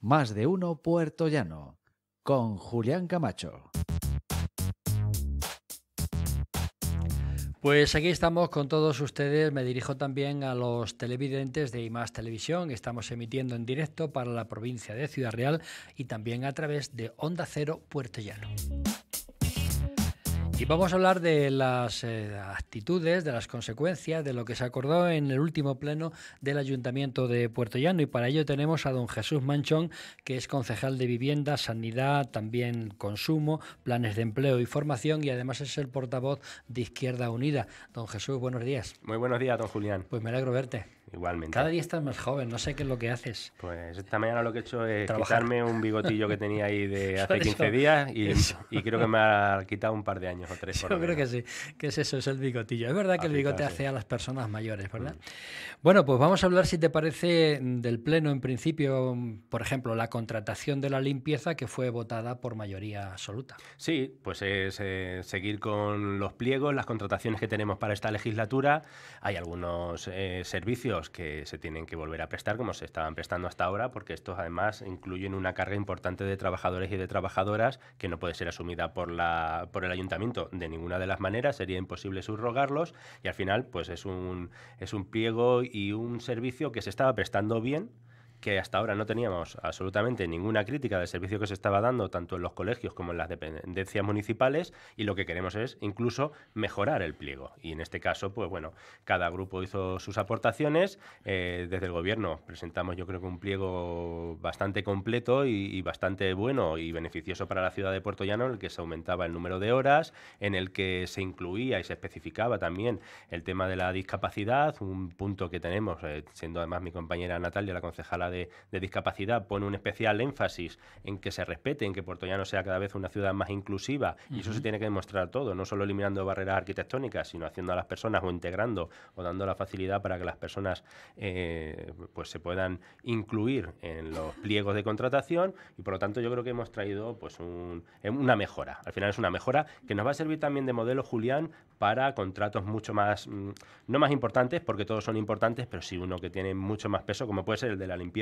Más de uno Puerto Llano, con Julián Camacho. Pues aquí estamos con todos ustedes. Me dirijo también a los televidentes de IMAS Televisión. Estamos emitiendo en directo para la provincia de Ciudad Real y también a través de Onda Cero Puerto Llano. Y vamos a hablar de las eh, actitudes, de las consecuencias, de lo que se acordó en el último pleno del Ayuntamiento de Puerto Llano. Y para ello tenemos a don Jesús Manchón, que es concejal de Vivienda, Sanidad, también Consumo, Planes de Empleo y Formación, y además es el portavoz de Izquierda Unida. Don Jesús, buenos días. Muy buenos días, don Julián. Pues me alegro verte igualmente. Cada día estás más joven, no sé qué es lo que haces. Pues esta mañana lo que he hecho es quitarme un bigotillo que tenía ahí de hace 15 días y, creo que me ha quitado un par de años o tres. Yo creo que sí, que es eso, es el bigotillo. Es verdad que el bigote hace a las personas mayores, ¿verdad? Mm. Bueno, pues vamos a hablar, si te parece, del Pleno en principio, por ejemplo, la contratación de la limpieza que fue votada por mayoría absoluta. Sí, pues es eh, seguir con los pliegos, las contrataciones que tenemos para esta legislatura. Hay algunos eh, servicios que se tienen que volver a prestar como se estaban prestando hasta ahora, porque estos además incluyen una carga importante de trabajadores y de trabajadoras que no puede ser asumida por, la, por el ayuntamiento de ninguna de las maneras, sería imposible subrogarlos y al final pues es un, es un pliego y un servicio que se estaba prestando bien que hasta ahora no teníamos absolutamente ninguna crítica del servicio que se estaba dando tanto en los colegios como en las dependencias municipales y lo que queremos es incluso mejorar el pliego. Y en este caso, pues bueno, cada grupo hizo sus aportaciones. Eh, desde el gobierno presentamos yo creo que un pliego bastante completo y, bastante bueno y beneficioso para la ciudad de Puerto Llano en el que se aumentaba el número de horas, en el que se incluía y se especificaba también el tema de la discapacidad, un punto que tenemos, eh, siendo además mi compañera Natalia la concejala de, discapacidad pone un especial énfasis en que se respete, en que Puerto Llano sea cada vez una ciudad más inclusiva, y eso se tiene que demostrar todo, no solo eliminando barreras arquitectónicas, sino haciendo a las personas o integrando o dando la facilidad para que las personas eh, pues se puedan incluir en los pliegos de contratación y por lo tanto yo creo que hemos traído pues eh, una mejora. Al final es una mejora que nos va a servir también de modelo, Julián, para contratos mucho más, mm, no más importantes, porque todos son importantes, pero sí uno que tiene mucho más peso, como puede ser el de la limpieza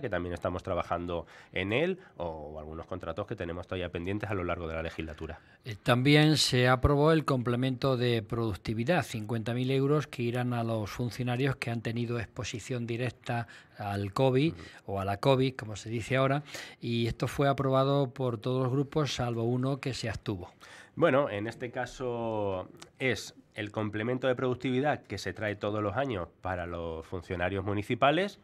que también estamos trabajando en él, o algunos contratos que tenemos todavía pendientes a lo largo de la legislatura. Eh, también se aprobó el complemento de productividad, 50.000 euros que irán a los funcionarios que han tenido exposición directa al COVID o a la COVID, como se dice ahora, y esto fue aprobado por todos los grupos, salvo uno que se abstuvo. Bueno, en este caso es el complemento de productividad que se trae todos los años para los funcionarios municipales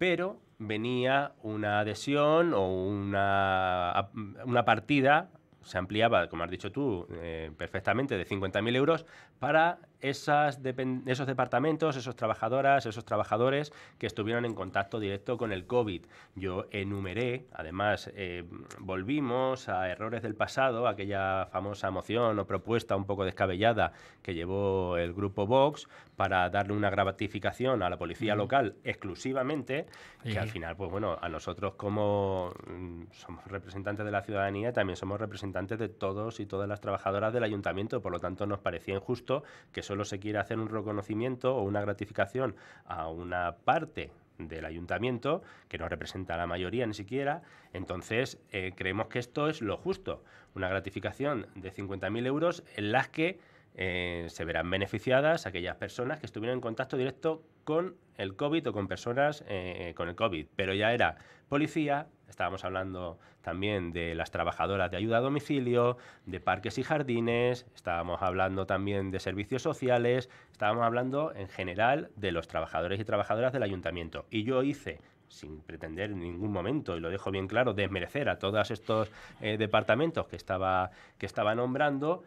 pero venía una adhesión o una, una partida se ampliaba, como has dicho tú, eh, perfectamente de 50.000 euros para esas esos departamentos, esos trabajadoras, esos trabajadores que estuvieron en contacto directo con el COVID. Yo enumeré, además, eh, volvimos a errores del pasado, aquella famosa moción o propuesta un poco descabellada que llevó el grupo Vox para darle una gratificación a la policía local exclusivamente, y que al final, pues bueno, a nosotros como mm, somos representantes de la ciudadanía, también somos representantes de todos y todas las trabajadoras del ayuntamiento, por lo tanto nos parecía injusto que solo se quiere hacer un reconocimiento o una gratificación a una parte del ayuntamiento, que no representa a la mayoría ni siquiera, entonces eh, creemos que esto es lo justo, una gratificación de 50.000 euros en las que eh, se verán beneficiadas aquellas personas que estuvieron en contacto directo con el COVID o con personas eh, eh, con el COVID, pero ya era policía, estábamos hablando también de las trabajadoras de ayuda a domicilio, de parques y jardines, estábamos hablando también de servicios sociales, estábamos hablando en general de los trabajadores y trabajadoras del ayuntamiento. Y yo hice sin pretender en ningún momento, y lo dejo bien claro, desmerecer a todos estos eh, departamentos que estaba, que estaba nombrando,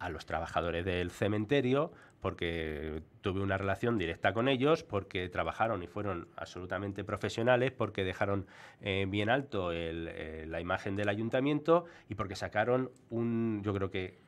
a los trabajadores del cementerio, porque tuve una relación directa con ellos porque trabajaron y fueron absolutamente profesionales, porque dejaron eh, bien alto eh, la imagen del ayuntamiento y porque sacaron un, yo creo que,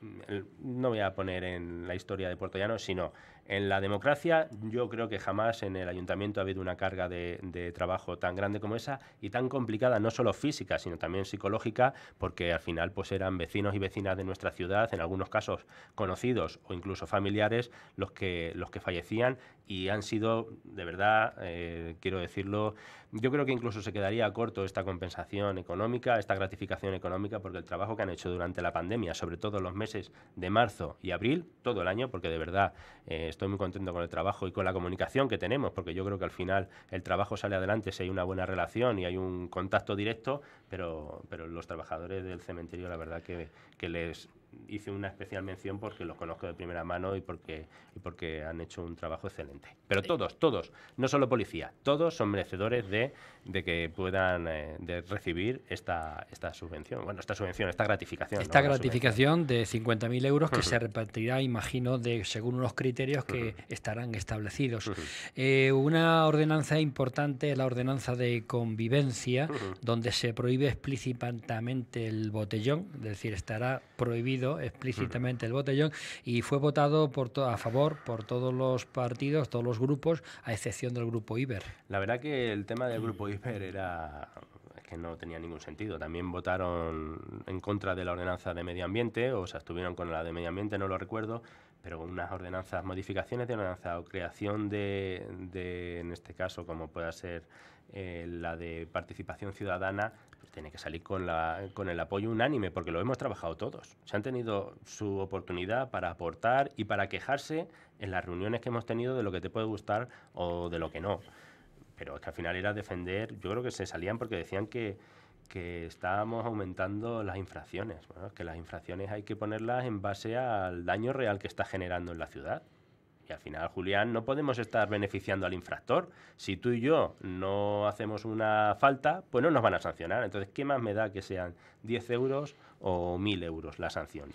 no voy a poner en la historia de Puerto Llano, sino en la democracia, yo creo que jamás en el ayuntamiento ha habido una carga de, trabajo tan grande como esa y tan complicada, no solo física, sino también psicológica, porque al final pues eran vecinos y vecinas de nuestra ciudad, en algunos casos conocidos o incluso familiares, los que, los que fallecían y han sido, de verdad, eh, quiero decirlo, yo creo que incluso se quedaría corto esta compensación económica, esta gratificación económica, porque el trabajo que han hecho durante la pandemia, sobre todo los meses de marzo y abril, todo el año, porque de verdad eh, estoy muy contento con el trabajo y con la comunicación que tenemos, porque yo creo que al final el trabajo sale adelante si hay una buena relación y hay un contacto directo, pero, pero los trabajadores del cementerio, la verdad que, que les hice una especial mención porque los conozco de primera mano y porque, y porque han hecho un trabajo excelente. Pero todos, todos, no solo policía, todos son merecedores de, de que puedan eh, de recibir esta, esta subvención. Bueno, esta subvención, esta gratificación. Esta gratificación de 50.000 euros que se repartirá, imagino, de según unos criterios que estarán establecidos. Eh, una ordenanza importante es la ordenanza de convivencia, donde se prohíbe explícitamente el botellón, es decir, estará prohibido explícitamente el botellón y fue votado por a favor por todos los partidos, todos los grupos, a excepción del grupo Iber. La verdad que el tema del grupo Iber era que no tenía ningún sentido. También votaron en contra de la ordenanza de medio ambiente, o sea, estuvieron con la de medio ambiente, no lo recuerdo, pero unas ordenanzas, modificaciones de ordenanza o creación de, en este caso, como pueda ser eh, la de participación ciudadana, tiene que salir con, la, con el apoyo unánime, porque lo hemos trabajado todos. Se han tenido su oportunidad para aportar y para quejarse en las reuniones que hemos tenido de lo que te puede gustar o de lo que no. Pero es que al final era defender, yo creo que se salían porque decían que, que estábamos aumentando las infracciones, que las infracciones hay que ponerlas en base al daño real que está generando en la ciudad. Y al final, Julián, no podemos estar beneficiando al infractor. Si tú y yo no hacemos una falta, pues no nos van a sancionar. Entonces, ¿qué más me da que sean 10 euros o mil euros la sanción.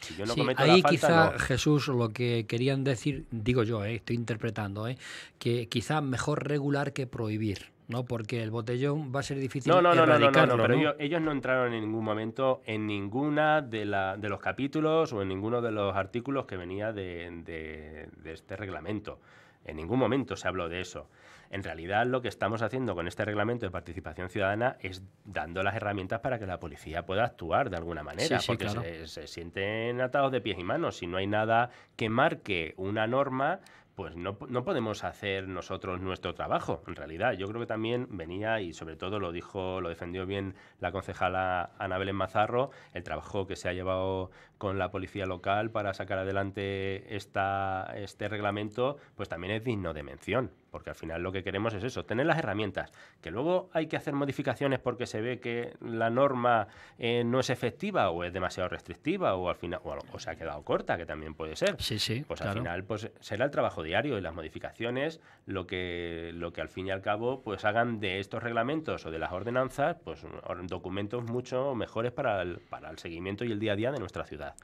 ahí la quizá, Jesús, lo que querían decir, digo yo, eh, estoy interpretando, eh, que quizá mejor regular que prohibir. ¿no? Porque el botellón va a ser difícil no, no, no, no, no, pero ellos, no entraron en ningún momento en ninguna de, la, de los capítulos o en ninguno de los artículos que venía de, de este reglamento. En ningún momento se habló de eso. En realidad lo que estamos haciendo con este reglamento de participación ciudadana es dando las herramientas para que la policía pueda actuar de alguna manera, porque se sienten atados de pies y manos. Si no hay nada que marque una norma, pues no, no, podemos hacer nosotros nuestro trabajo. En realidad, yo creo que también venía, y sobre todo lo dijo, lo defendió bien la concejala Anabel Belén Mazarro, el trabajo que se ha llevado con la policía local para sacar adelante esta, este reglamento, pues también es digno de mención. Porque al final lo que queremos es eso, tener las herramientas, que luego hay que hacer modificaciones porque se ve que la norma eh, no es efectiva o es demasiado restrictiva o al final o, se ha quedado corta, que también puede ser. Sí, sí. Pues al final pues será el trabajo diario y las modificaciones, lo que, lo que al fin y al cabo pues hagan de estos reglamentos o de las ordenanzas pues documentos mucho mejores para el, para el seguimiento y el día a día de nuestra ciudad.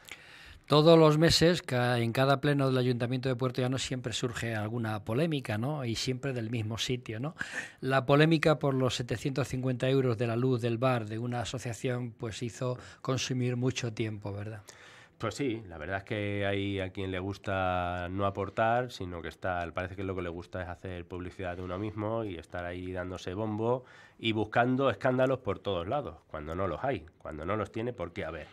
Todos los meses, en cada pleno del Ayuntamiento de Puerto Llano siempre surge alguna polémica, ¿no? Y siempre del mismo sitio, ¿no? La polémica por los 750 euros de la luz del bar de una asociación, pues hizo consumir mucho tiempo, ¿verdad? Pues sí, la verdad es que hay a quien le gusta no aportar, sino que parece que lo que le gusta es hacer publicidad de uno mismo y estar ahí dándose bombo y buscando escándalos por todos lados, cuando no los hay, cuando no los tiene, ¿por qué haber?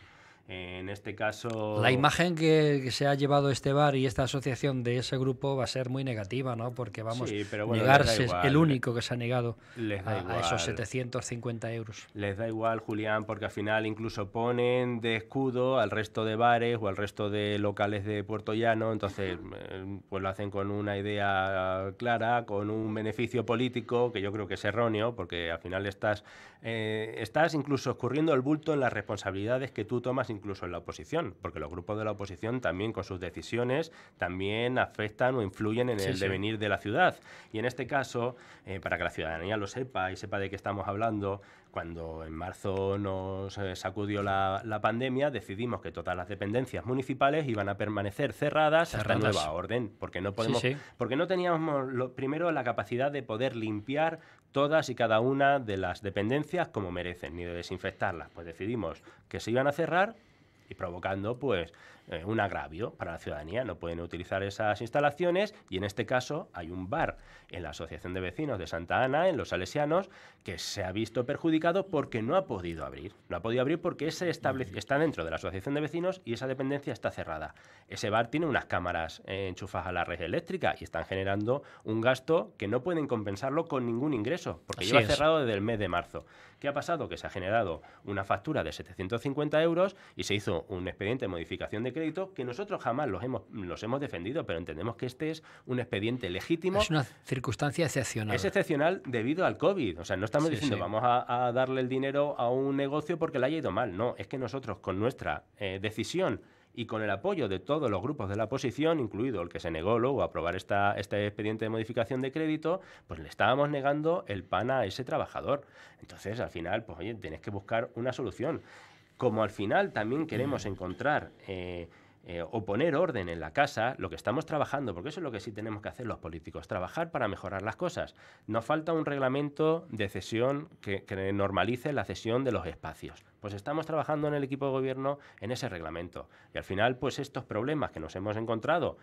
En este caso... La imagen que, se ha llevado este bar y esta asociación de ese grupo va a ser muy negativa, ¿no? Porque vamos, a negarse el único que se ha negado a, esos 750 euros. Les da igual, Julián, porque al final incluso ponen de escudo al resto de bares o al resto de locales de Puerto Llano, entonces eh, pues lo hacen con una idea clara, con un beneficio político que yo creo que es erróneo, porque al final estás, eh, estás incluso escurriendo el bulto en las responsabilidades que tú tomas incluso en la oposición, porque los grupos de la oposición también con sus decisiones también afectan o influyen en el devenir de la ciudad. Y en este caso, eh, para que la ciudadanía lo sepa y sepa de qué estamos hablando, cuando en marzo nos eh, sacudió la, pandemia, decidimos que todas las dependencias municipales iban a permanecer cerradas, a hasta nueva orden, porque no podemos, porque no teníamos lo, primero la capacidad de poder limpiar todas y cada una de las dependencias como merecen, ni de desinfectarlas. Pues decidimos que se iban a cerrar y provocando pues eh, un agravio para la ciudadanía, no pueden utilizar esas instalaciones y en este caso hay un bar en la Asociación de Vecinos de Santa Ana, en los Salesianos, que se ha visto perjudicado porque no ha podido abrir. No ha podido abrir porque ese está dentro de la Asociación de Vecinos y esa dependencia está cerrada. Ese bar tiene unas cámaras eh, enchufadas a la red eléctrica y están generando un gasto que no pueden compensarlo con ningún ingreso, porque lleva cerrado desde el mes de marzo. ¿Qué ha pasado? Que se ha generado una factura de 750 euros y se hizo un expediente de modificación de crédito que nosotros jamás los hemos, los hemos defendido, pero entendemos que este es un expediente legítimo. Es una circunstancia excepcional. Es excepcional debido al COVID. O sea, no estamos diciendo vamos a, darle el dinero a un negocio porque le haya ido mal. No, es que nosotros con nuestra eh, decisión y con el apoyo de todos los grupos de la oposición, incluido el que se negó luego a aprobar esta, este expediente de modificación de crédito, pues le estábamos negando el pan a ese trabajador. Entonces, al final, pues oye, tienes que buscar una solución como al final también queremos mm. encontrar eh, eh, o poner orden en la casa, lo que estamos trabajando, porque eso es lo que sí tenemos que hacer los políticos, trabajar para mejorar las cosas. Nos falta un reglamento de cesión que, que normalice la cesión de los espacios. Pues estamos trabajando en el equipo de gobierno en ese reglamento. Y al final, pues estos problemas que nos hemos encontrado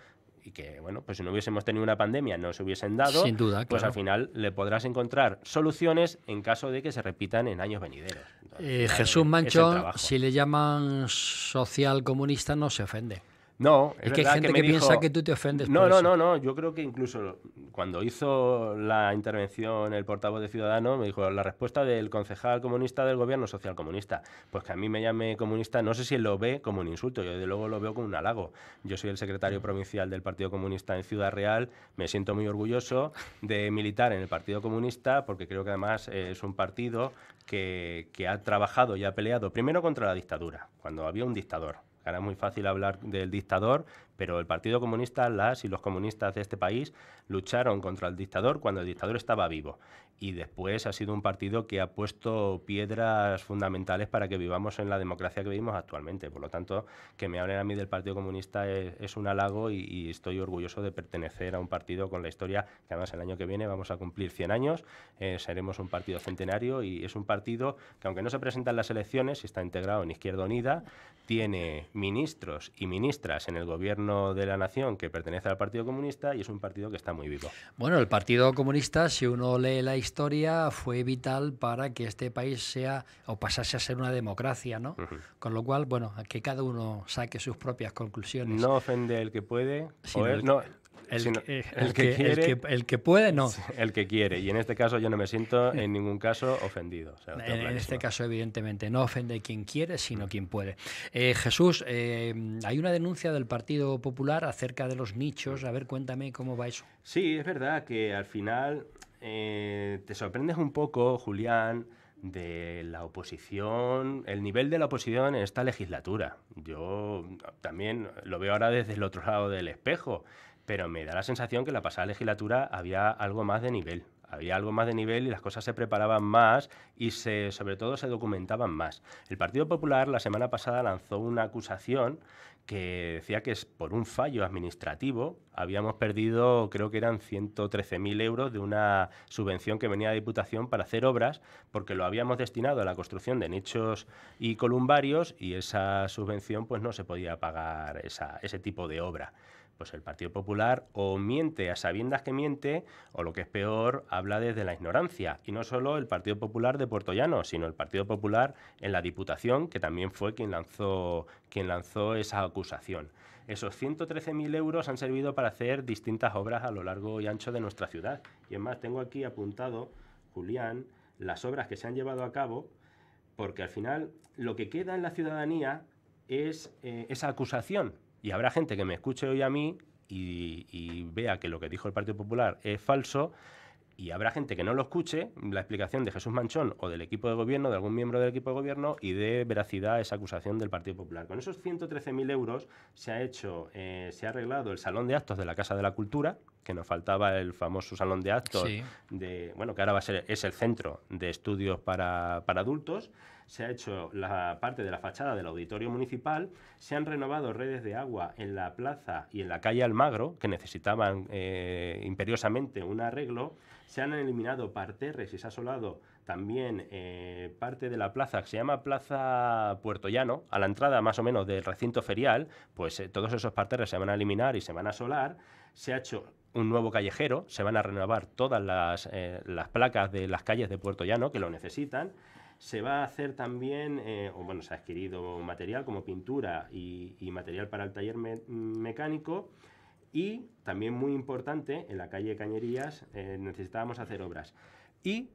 y que, bueno, pues si no hubiésemos tenido una pandemia, no se hubiesen dado, Sin duda, pues al final le podrás encontrar soluciones en caso de que se repitan en años venideros. Eh, Jesús Manchón, si le llaman social comunista, no se ofende. No, es, que hay gente que, piensa que tú te ofendes. No, por no, eso. no, no. Yo creo que incluso cuando hizo la intervención el portavoz de Ciudadanos, me dijo la respuesta del concejal comunista del gobierno social comunista. Pues que a mí me llame comunista, no sé si lo ve como un insulto, yo desde luego lo veo como un halago. Yo soy el secretario mm. provincial del Partido Comunista en Ciudad Real, me siento muy orgulloso de militar en el Partido Comunista porque creo que además eh, es un partido que ha trabajado y ha peleado primero contra la dictadura, cuando había un dictador Ahora es muy fácil hablar del dictador, pero el Partido Comunista, las y los comunistas de este país lucharon contra el dictador cuando el dictador estaba vivo. Y después ha sido un partido que ha puesto piedras fundamentales para que vivamos en la democracia que vivimos actualmente. Por lo tanto, que me hablen a mí del Partido Comunista es, un halago y, estoy orgulloso de pertenecer a un partido con la historia que además el año que viene vamos a cumplir 100 años, eh, seremos un partido centenario y es un partido que aunque no se presenta en las elecciones, si está integrado en Izquierda Unida, tiene ministros y ministras en el gobierno de la nación que pertenece al Partido Comunista y es un partido que está muy vivo. Bueno, el Partido Comunista, si uno lee la historia, fue vital para que este país sea o pasase a ser una democracia, ¿no? Con lo cual, bueno, que cada uno saque sus propias conclusiones. No ofende el que puede. o no, eh, el, que, quiere. El que, puede, no. El que quiere. Y en este caso yo no me siento en ningún caso ofendido. en, este caso, evidentemente, no ofende quien quiere, sino mm. quien puede. Eh, Jesús, eh, hay una denuncia del Partido Popular acerca de los nichos. Mm. A ver, cuéntame cómo va eso. Sí, es verdad que al final te sorprendes un poco, Julián de la oposición, el nivel de la oposición en esta legislatura. Yo también lo veo ahora desde el otro lado del espejo pero me da la sensación que la pasada legislatura había algo más de nivel. Había algo más de nivel y las cosas se preparaban más y sobre todo se documentaban más. El Partido Popular la semana pasada lanzó una acusación que decía que es por un fallo administrativo habíamos perdido, creo que eran 113.000 euros de una subvención que venía de Diputación para hacer obras, porque lo habíamos destinado a la construcción de nichos y columbarios y esa subvención pues no se podía pagar ese tipo de obra pues el Partido Popular o miente a sabiendas que miente, o lo que es peor, habla desde la ignorancia. Y no solo el Partido Popular de Puerto Llano, sino el Partido Popular en la Diputación, que también fue quien lanzó, quien lanzó esa acusación. Esos 113.000 euros han servido para hacer distintas obras a lo largo y ancho de nuestra ciudad. Y es más, tengo aquí apuntado, Julián, las obras que se han llevado a cabo, porque al final lo que queda en la ciudadanía es eh, esa acusación y habrá gente que me escuche hoy a mí y, vea que lo que dijo el Partido Popular es falso y habrá gente que no lo escuche, la explicación de Jesús Manchón o del equipo de gobierno, de algún miembro del equipo de gobierno, y de veracidad a esa acusación del Partido Popular. Con esos 113.000 euros se ha hecho, eh, se ha arreglado el salón de actos de la Casa de la Cultura, que nos faltaba el famoso salón de actos, de, bueno, que ahora va a ser, es el centro de estudios para, adultos, se ha hecho la parte de la fachada del auditorio municipal, se han renovado redes de agua en la plaza y en la calle Almagro, que necesitaban eh, imperiosamente un arreglo, se han eliminado parterres y se ha solado también eh, parte de la plaza que se llama Plaza Puerto Llano, a la entrada más o menos del recinto ferial, pues eh, todos esos parterres se van a eliminar y se van a solar, se ha hecho un nuevo callejero, se van a renovar todas eh, las, placas de las calles de Puerto Llano que lo necesitan. Se va a hacer también, eh, o bueno, se ha adquirido material como pintura y, material para el taller mecánico. Y también muy importante, en la calle Cañerías eh, necesitábamos hacer obras. Y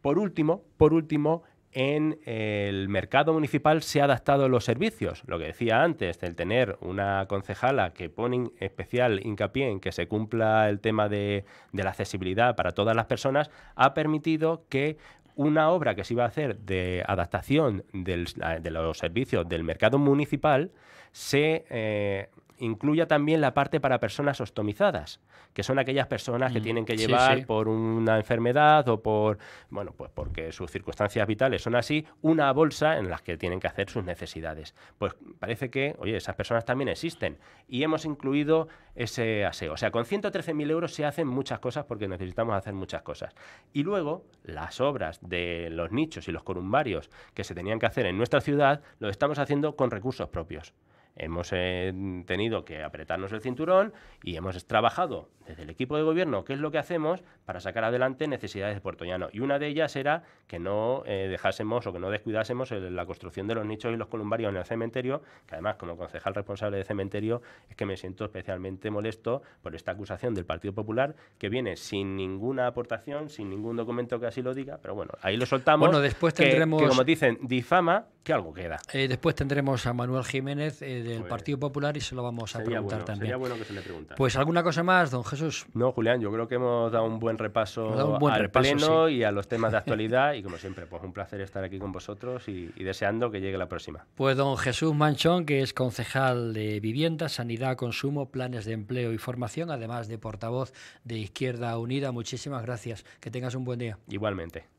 por último, por último, en el mercado municipal se ha adaptado los servicios. Lo que decía antes, el tener una concejala que pone especial hincapié en que se cumpla el tema de, la accesibilidad para todas las personas, ha permitido que una obra que se iba a hacer de adaptación de los servicios del mercado municipal se eh, incluya también la parte para personas ostomizadas, que son aquellas personas que mm, tienen que llevar por una enfermedad o por, bueno, pues porque sus circunstancias vitales son así, una bolsa en las que tienen que hacer sus necesidades. Pues parece que, oye, esas personas también existen y hemos incluido ese aseo. O sea, con 113.000 euros se hacen muchas cosas porque necesitamos hacer muchas cosas. Y luego, las obras de los nichos y los columbarios que se tenían que hacer en nuestra ciudad, lo estamos haciendo con recursos propios hemos eh, tenido que apretarnos el cinturón y hemos trabajado desde el equipo de gobierno qué es lo que hacemos para sacar adelante necesidades de Puerto Llano. Y una de ellas era que no eh, dejásemos o que no descuidásemos la construcción de los nichos y los columbarios en el cementerio, que además como concejal responsable de cementerio es que me siento especialmente molesto por esta acusación del Partido Popular que viene sin ninguna aportación, sin ningún documento que así lo diga, pero bueno, ahí lo soltamos. Bueno, después tendremos... Que, como dicen, difama, que algo queda. Eh, después tendremos a Manuel Jiménez del pues Partido Popular y se lo vamos a preguntar también. Sería bueno que se le preguntara. Pues alguna cosa más, don Jesús. No, Julián, yo creo que hemos dado un buen repaso al pleno y a los temas de actualidad y como siempre, pues un placer estar aquí con vosotros y deseando que llegue la próxima. Pues don Jesús Manchón, que es concejal de Vivienda, Sanidad, Consumo, Planes de Empleo y Formación, además de portavoz de Izquierda Unida, muchísimas gracias. Que tengas un buen día. Igualmente.